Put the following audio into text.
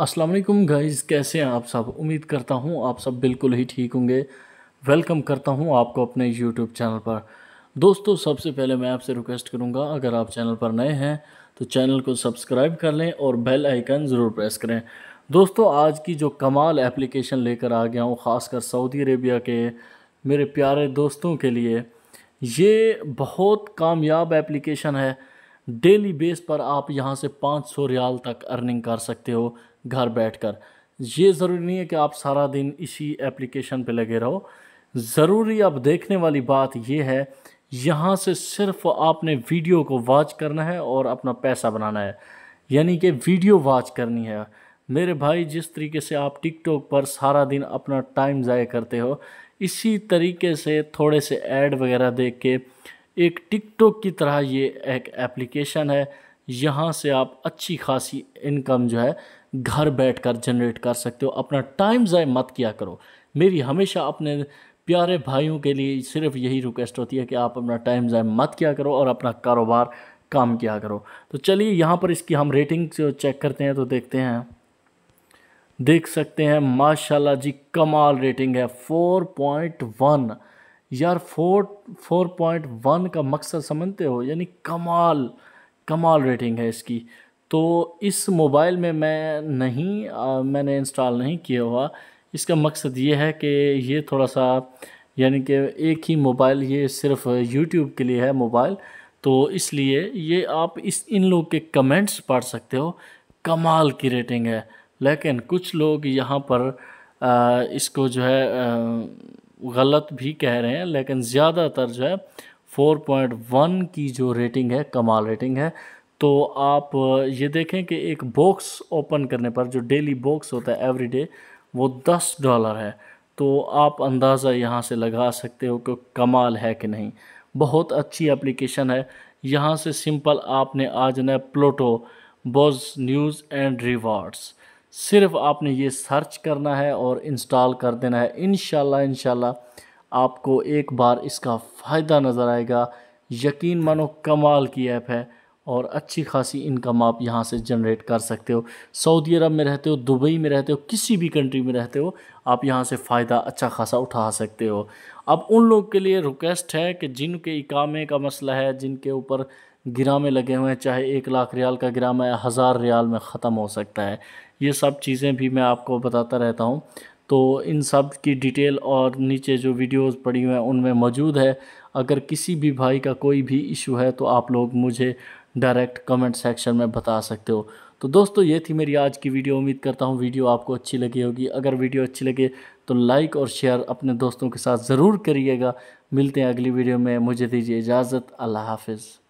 अस्सलाम वालेकुम गाइस कैसे हैं आप सब उम्मीद करता हूँ आप सब बिल्कुल ही ठीक होंगे वेलकम करता हूँ आपको अपने यूट्यूब चैनल पर दोस्तों सबसे पहले मैं आपसे रिक्वेस्ट करूँगा अगर आप चैनल पर नए हैं तो चैनल को सब्सक्राइब कर लें और बेल आइकन ज़रूर प्रेस करें दोस्तों आज की जो कमाल एप्लीकेशन लेकर आ गया हूँ ख़ासकर सऊदी अरेबिया के मेरे प्यारे दोस्तों के लिए ये बहुत कामयाब एप्लीकेशन है डेली बेस पर आप यहाँ से 500 रियाल तक अर्निंग कर सकते हो घर बैठकर ये ज़रूरी नहीं है कि आप सारा दिन इसी एप्लीकेशन पे लगे रहो ज़रूरी अब देखने वाली बात यह है यहाँ से सिर्फ आपने वीडियो को वॉच करना है और अपना पैसा बनाना है यानी कि वीडियो वॉच करनी है मेरे भाई जिस तरीके से आप टिकटॉक पर सारा दिन अपना टाइम ज़ाया करते हो इसी तरीके से थोड़े से एड वगैरह देख के एक टिकटॉक की तरह ये एक एप्लीकेशन है यहाँ से आप अच्छी खासी इनकम जो है घर बैठकर जनरेट कर सकते हो अपना टाइम ज़ाय मत किया करो मेरी हमेशा अपने प्यारे भाइयों के लिए सिर्फ यही रिक्वेस्ट होती है कि आप अपना टाइम ज़ाय मत किया करो और अपना कारोबार काम किया करो तो चलिए यहाँ पर इसकी हम रेटिंग से चेक करते हैं तो देखते हैं देख सकते हैं माशाल्लाह जी कमाल रेटिंग है फोर पॉइंट वन यार फोर फोर पॉइंट वन का मकसद समझते हो यानी कमाल कमाल रेटिंग है इसकी तो इस मोबाइल में मैं नहीं आ, मैंने इंस्टॉल नहीं किया हुआ इसका मकसद ये है कि ये थोड़ा सा यानी कि एक ही मोबाइल ये सिर्फ यूट्यूब के लिए है मोबाइल तो इसलिए ये आप इस इन लोग के कमेंट्स पढ़ सकते हो कमाल की रेटिंग है लेकिन कुछ लोग यहाँ पर आ, इसको जो है आ, गलत भी कह रहे हैं लेकिन ज़्यादातर जो है 4.1 की जो रेटिंग है कमाल रेटिंग है तो आप ये देखें कि एक बॉक्स ओपन करने पर जो डेली बॉक्स होता है एवरी डे वो दस डॉलर है तो आप अंदाज़ा यहाँ से लगा सकते हो कि कमाल है कि नहीं बहुत अच्छी एप्लीकेशन है यहाँ से सिंपल आपने आ जाना है प्लोटो बॉज न्यूज़ एंड रिवार्ड्स सिर्फ आपने ये सर्च करना है और इंस्टॉल कर देना है इन इन आपको एक बार इसका फ़ायदा नज़र आएगा यकीन मानो कमाल की ऐप है और अच्छी खासी इनकम आप यहाँ से जनरेट कर सकते हो सऊदी अरब में रहते हो दुबई में रहते हो किसी भी कंट्री में रहते हो आप यहाँ से फ़ायदा अच्छा खासा उठा सकते हो अब उन लोग के लिए रिक्वेस्ट है कि जिनके इकामे का मसला है जिनके ऊपर गिरा में लगे हुए हैं चाहे एक लाख रियाल का गिराम है हज़ार रियाल में ख़त्म हो सकता है ये सब चीज़ें भी मैं आपको बताता रहता हूँ तो इन सब की डिटेल और नीचे जो वीडियोस पड़ी हुई हैं उनमें मौजूद है अगर किसी भी भाई का कोई भी इशू है तो आप लोग मुझे डायरेक्ट कमेंट सेक्शन में बता सकते हो तो दोस्तों ये थी मेरी आज की वीडियो उम्मीद करता हूँ वीडियो आपको अच्छी लगी होगी अगर वीडियो अच्छी लगे तो लाइक और शेयर अपने दोस्तों के साथ ज़रूर करिएगा मिलते हैं अगली वीडियो में मुझे दीजिए इजाज़त अल्लाह हाफिज़